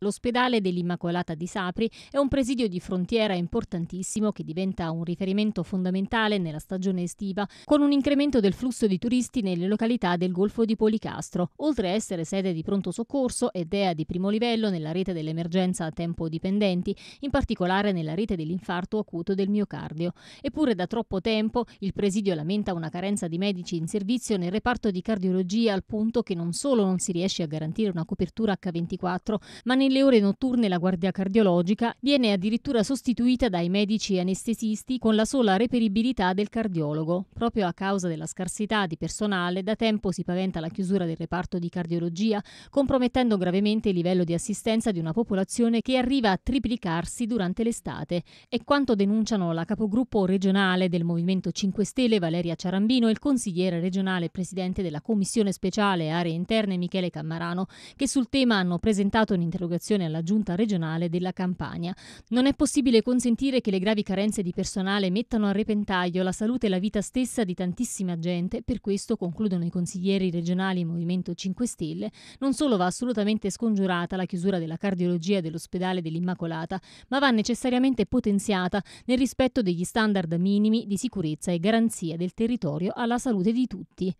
L'ospedale dell'Immacolata di Sapri è un presidio di frontiera importantissimo che diventa un riferimento fondamentale nella stagione estiva, con un incremento del flusso di turisti nelle località del Golfo di Policastro. Oltre a essere sede di pronto soccorso e DEA di primo livello nella rete dell'emergenza a tempo dipendenti, in particolare nella rete dell'infarto acuto del miocardio. Eppure da troppo tempo il presidio lamenta una carenza di medici in servizio nel reparto di cardiologia al punto che non solo non si riesce a garantire una copertura H24, ma nel nelle ore notturne la guardia cardiologica viene addirittura sostituita dai medici anestesisti con la sola reperibilità del cardiologo. Proprio a causa della scarsità di personale, da tempo si paventa la chiusura del reparto di cardiologia, compromettendo gravemente il livello di assistenza di una popolazione che arriva a triplicarsi durante l'estate. È quanto denunciano la capogruppo regionale del Movimento 5 Stelle Valeria Ciarambino e il consigliere regionale presidente della Commissione speciale Aree Interne Michele Cammarano, che sul tema hanno presentato un'interrogazione assicurazione alla giunta regionale della Campania. Non è possibile consentire che le gravi carenze di personale mettano a repentaglio la salute e la vita stessa di tantissima gente, per questo concludono i consiglieri regionali Movimento 5 Stelle, non solo va assolutamente scongiurata la chiusura della cardiologia dell'ospedale dell'Immacolata, ma va necessariamente potenziata nel rispetto degli standard minimi di sicurezza e garanzia del territorio alla salute di tutti.